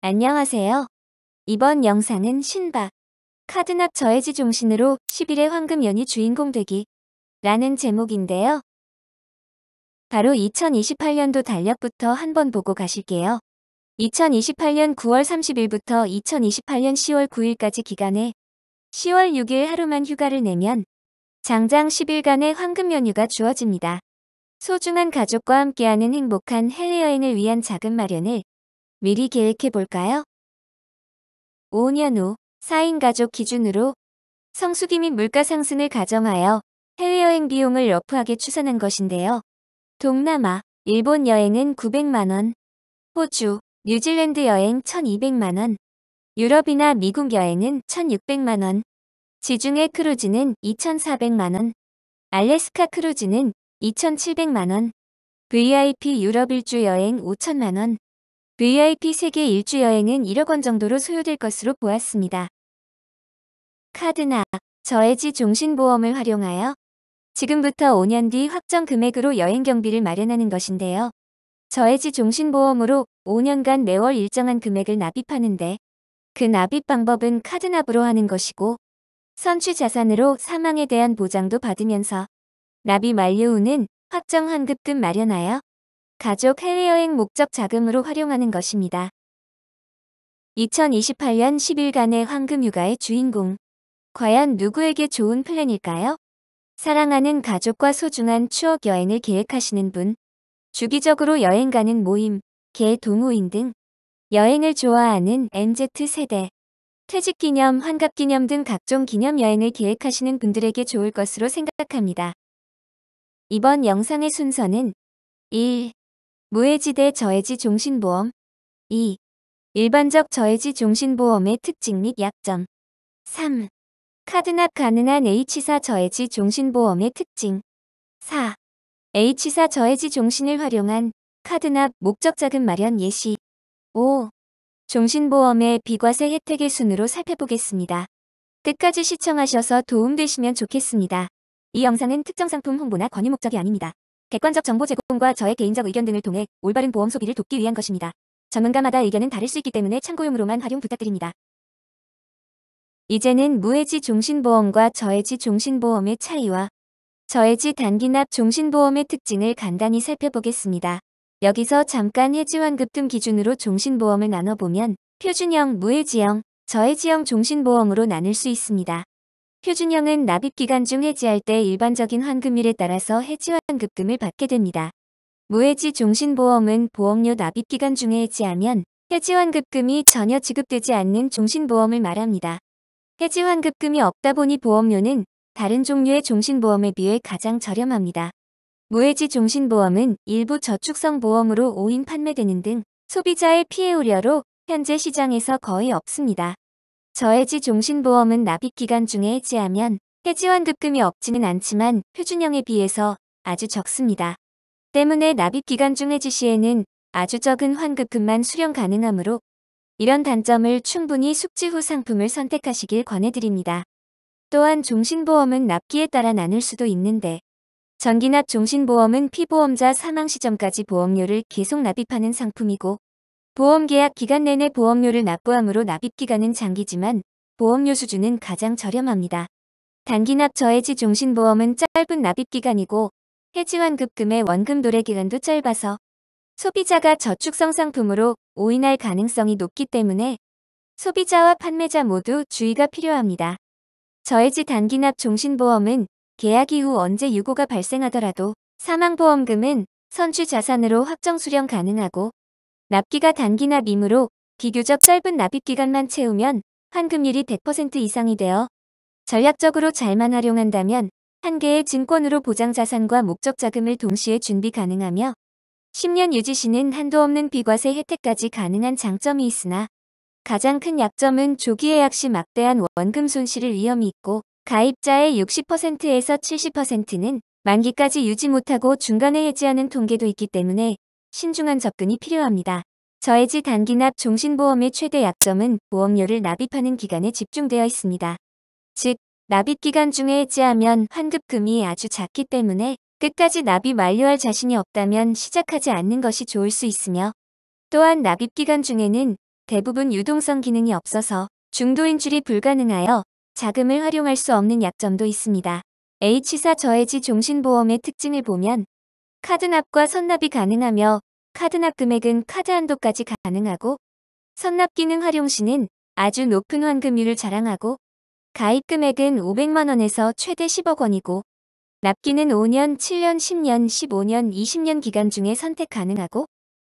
안녕하세요. 이번 영상은 신박 카드납 저해지 중심으로 1 0의 황금연이 주인공 되기 라는 제목인데요. 바로 2028년도 달력부터 한번 보고 가실게요. 2028년 9월 30일부터 2028년 10월 9일까지 기간에 10월 6일 하루만 휴가를 내면 장장 10일간의 황금 연휴가 주어집니다. 소중한 가족과 함께하는 행복한 해외여행을 위한 자금 마련을 미리 계획해 볼까요? 5년 후 4인 가족 기준으로 성수기 및 물가 상승을 가정하여 해외여행 비용을 러프하게 추산한 것인데요. 동남아, 일본 여행은 900만원, 호주, 뉴질랜드 여행 1200만원, 유럽이나 미국 여행은 1600만원, 지중해 크루즈는 2400만원, 알래스카 크루즈는 2700만원, VIP 유럽 일주 여행 5 0 0 0만원 VIP 세계 일주 여행은 1억 원 정도로 소요될 것으로 보았습니다. 카드나 저해지 종신보험을 활용하여 지금부터 5년 뒤 확정 금액으로 여행 경비를 마련하는 것인데요. 저해지 종신보험으로 5년간 매월 일정한 금액을 납입하는데 그 납입 방법은 카드납으로 하는 것이고 선취 자산으로 사망에 대한 보장도 받으면서 납입 완료 후는 확정 환급금 마련하여 가족 해외여행 목적 자금으로 활용하는 것입니다. 2028년 10일간의 황금휴가의 주인공. 과연 누구에게 좋은 플랜일까요? 사랑하는 가족과 소중한 추억 여행을 계획하시는 분, 주기적으로 여행 가는 모임, 개 동호인 등 여행을 좋아하는 MZ세대, 퇴직기념, 환갑기념 등 각종 기념 여행을 계획하시는 분들에게 좋을 것으로 생각합니다. 이번 영상의 순서는 1. 무해지대 저해지 종신보험 2. 일반적 저해지 종신보험의 특징 및 약점 3. 카드납 가능한 H사 저해지 종신보험의 특징 4. H사 저해지 종신을 활용한 카드납 목적자금 마련 예시 5. 종신보험의 비과세 혜택의 순으로 살펴보겠습니다. 끝까지 시청하셔서 도움되시면 좋겠습니다. 이 영상은 특정 상품 홍보나 권유 목적이 아닙니다. 객관적 정보 제공과 저의 개인적 의견 등을 통해 올바른 보험 소비를 돕기 위한 것입니다. 전문가마다 의견은 다를 수 있기 때문에 참고용으로만 활용 부탁드립니다. 이제는 무해지 종신보험과 저해지 종신보험의 차이와 저해지 단기납 종신보험의 특징을 간단히 살펴보겠습니다. 여기서 잠깐 해지환급 등 기준으로 종신보험을 나눠보면 표준형, 무해지형, 저해지형 종신보험으로 나눌 수 있습니다. 표준형은 납입기간 중 해지할 때 일반적인 환급률에 따라서 해지환급금을 받게 됩니다. 무해지 종신보험은 보험료 납입기간 중에 해지하면 해지환급금이 전혀 지급되지 않는 종신보험을 말합니다. 해지환급금이 없다 보니 보험료는 다른 종류의 종신보험에 비해 가장 저렴합니다. 무해지 종신보험은 일부 저축성 보험으로 5인 판매되는 등 소비자의 피해 우려로 현재 시장에서 거의 없습니다. 저해지 종신보험은 납입기간 중에 해지하면 해지환급금이 없지는 않지만 표준형에 비해서 아주 적습니다. 때문에 납입기간 중 해지 시에는 아주 적은 환급금만 수령 가능하므로 이런 단점을 충분히 숙지 후 상품을 선택하시길 권해드립니다. 또한 종신보험은 납기에 따라 나눌 수도 있는데 전기납 종신보험은 피보험자 사망 시점까지 보험료를 계속 납입하는 상품이고 보험계약 기간 내내 보험료를 납부함으로 납입기간은 장기지만 보험료 수준은 가장 저렴합니다. 단기납 저해지 종신보험은 짧은 납입기간이고 해지환급금의 원금 도래기간도 짧아서 소비자가 저축성 상품으로 오인할 가능성이 높기 때문에 소비자와 판매자 모두 주의가 필요합니다. 저해지 단기납 종신보험은 계약 이후 언제 유고가 발생하더라도 사망보험금은 선취 자산으로 확정 수령 가능하고 납기가 단기납이므로 비교적 짧은 납입기간만 채우면 환급률이 100% 이상이 되어 전략적으로 잘만 활용한다면 한 개의 증권으로 보장자산과 목적자금을 동시에 준비 가능하며 10년 유지시는 한도 없는 비과세 혜택까지 가능한 장점이 있으나 가장 큰 약점은 조기 예약 시 막대한 원금 손실을 위험이 있고 가입자의 60%에서 70%는 만기까지 유지 못하고 중간에 해지하는 통계도 있기 때문에 신중한 접근이 필요합니다. 저해지 단기납 종신보험의 최대 약점은 보험료를 납입하는 기간에 집중되어 있습니다. 즉, 납입기간 중에 해지하면 환급금이 아주 작기 때문에 끝까지 납입 완료할 자신이 없다면 시작하지 않는 것이 좋을 수 있으며 또한 납입기간 중에는 대부분 유동성 기능이 없어서 중도 인출이 불가능하여 자금을 활용할 수 없는 약점도 있습니다. H사 저해지 종신보험의 특징을 보면 카드납과 선납이 가능하며 카드납 금액은 카드 한도까지 가능하고 선납 기능 활용 시는 아주 높은 환급률을 자랑하고 가입 금액은 500만원에서 최대 10억 원이고 납기는 5년, 7년, 10년, 15년, 20년 기간 중에 선택 가능하고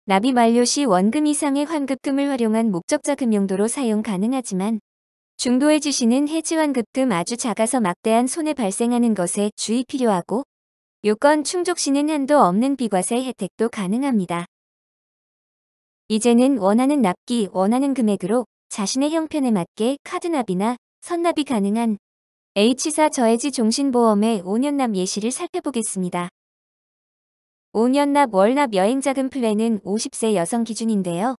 납입 완료 시 원금 이상의 환급금을 활용한 목적자금 용도로 사용 가능하지만 중도해 지시는 해지 환급금 아주 작아서 막대한 손해 발생하는 것에 주의 필요하고 요건 충족 시는 한도 없는 비과세 혜택도 가능합니다. 이제는 원하는 납기, 원하는 금액으로 자신의 형편에 맞게 카드납이나 선납이 가능한 H사 저해지 종신보험의 5년납 예시를 살펴보겠습니다. 5년납 월납 여행자금 플랜은 50세 여성 기준인데요.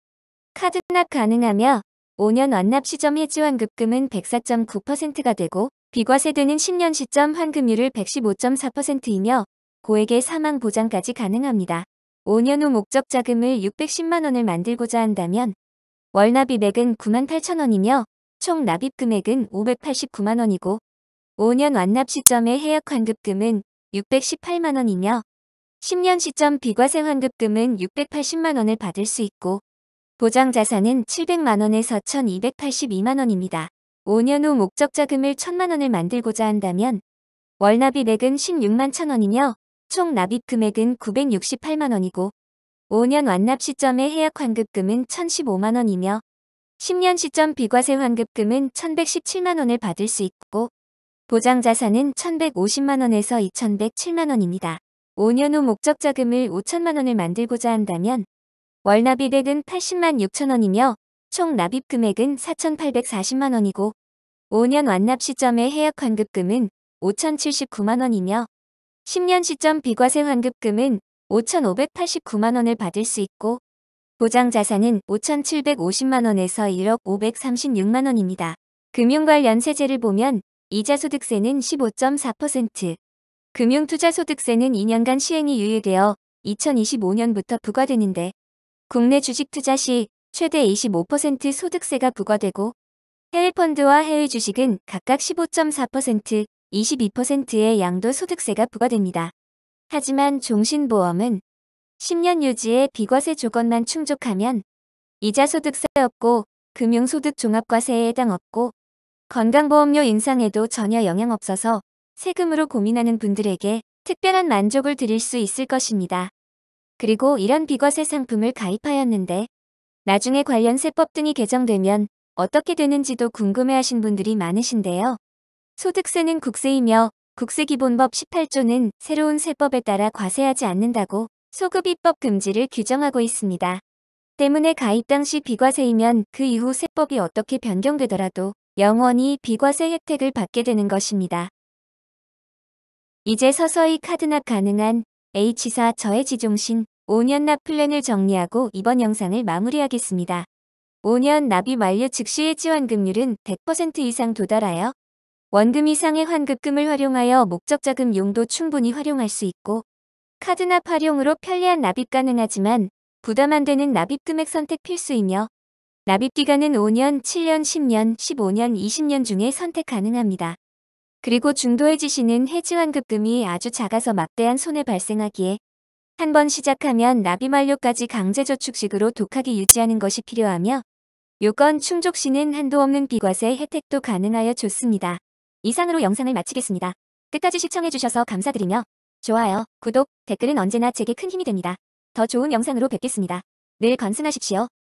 카드납 가능하며 5년 완납 시점 해지환급금은 104.9%가 되고 비과세되는 10년 시점 환급률을 115.4%이며 고액의 사망 보장까지 가능합니다. 5년 후 목적 자금을 610만 원을 만들고자 한다면 월 납입액은 9 8 0 0 0 원이며 총 납입 금액은 589만 원이고 5년 완납 시점의 해약 환급금은 618만 원이며 10년 시점 비과세 환급금은 680만 원을 받을 수 있고 보장 자산은 700만 원에서 1282만 원입니다. 5년 후 목적 자금을 1천만 원을 만들고자 한다면 월납입 액은 16만 천 원이며 총 납입 금액은 968만 원이고 5년 완납 시점의 해약 환급금은 1,015만 원이며 10년 시점 비과세 환급금은 1,117만 원을 받을 수 있고 보장 자산은 1,150만 원에서 2,107만 원입니다. 5년 후 목적 자금을 5천만 원을 만들고자 한다면 월납입액은 80만 6천 원이며 총 납입 금액은 4,840만 원이고 5년 완납 시점의 해약 환급금은 5,079만 원이며 10년 시점 비과세 환급금은 5,589만 원을 받을 수 있고 보장 자산은 5,750만 원에서 1억 536만 원입니다. 금융 관련 세제를 보면 이자 소득세는 15.4%, 금융 투자 소득세는 2년간 시행이 유예되어 2025년부터 부과되는데 국내 주식 투자 시 최대 25% 소득세가 부과되고 해외 펀드와 해외 주식은 각각 15.4%, 22%의 양도 소득세가 부과됩니다. 하지만 종신보험은 10년 유지의 비과세 조건만 충족하면 이자 소득세 없고 금융소득 종합과세에 해당 없고 건강보험료 인상에도 전혀 영향 없어서 세금으로 고민하는 분들에게 특별한 만족을 드릴 수 있을 것입니다. 그리고 이런 비과세 상품을 가입하였는데 나중에 관련 세법 등이 개정되면 어떻게 되는지도 궁금해하신 분들이 많으신데요. 소득세는 국세이며 국세기본법 18조는 새로운 세법에 따라 과세하지 않는다고 소급입법 금지를 규정하고 있습니다. 때문에 가입 당시 비과세이면 그 이후 세법이 어떻게 변경되더라도 영원히 비과세 혜택을 받게 되는 것입니다. 이제 서서히 카드납 가능한 H사 저의 지종신 5년납 플랜을 정리하고 이번 영상을 마무리하겠습니다. 5년 납입 완료 즉시의 지원금률은 100% 이상 도달하여 원금 이상의 환급금을 활용하여 목적자금 용도 충분히 활용할 수 있고 카드납 활용으로 편리한 납입 가능하지만 부담 안 되는 납입금액 선택 필수이며 납입기간은 5년, 7년, 10년, 15년, 20년 중에 선택 가능합니다. 그리고 중도해 지시는 해지환급금이 아주 작아서 막대한 손해 발생하기에 한번 시작하면 납비만료까지 강제저축식으로 독하게 유지하는 것이 필요하며 요건 충족 시는 한도 없는 비과세 혜택도 가능하여 좋습니다. 이상으로 영상을 마치겠습니다. 끝까지 시청해주셔서 감사드리며 좋아요, 구독, 댓글은 언제나 제게 큰 힘이 됩니다. 더 좋은 영상으로 뵙겠습니다. 늘 건승하십시오.